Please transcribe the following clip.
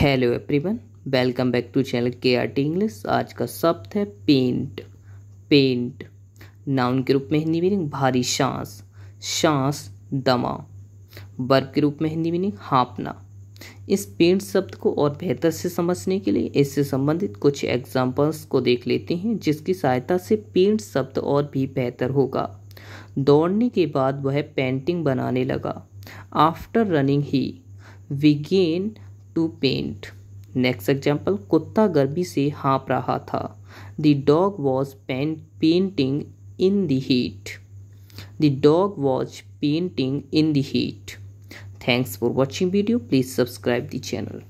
hello everyone welcome back to channel K R T English आज का शब्द है पेंट पेंट नाउन के रूप में हिंदी मीनिंग भारी सांस सांस दमा वर्ब के रूप में हिंदी मीनिंग हाँपना इस पेंट शब्द को और बेहतर से समझने के लिए इससे संबंधित कुछ एग्जाम्पल्स को देख लेते हैं जिसकी सहायता से पेंट शब्द और भी बेहतर होगा दौड़ने के बाद वह पेंटिंग बनाने लगा after running he began to pant next example कुत्ता गर्मी से हाँप रहा था the dog was pant panting in the heat the dog was panting in the heat thanks for watching video please subscribe the channel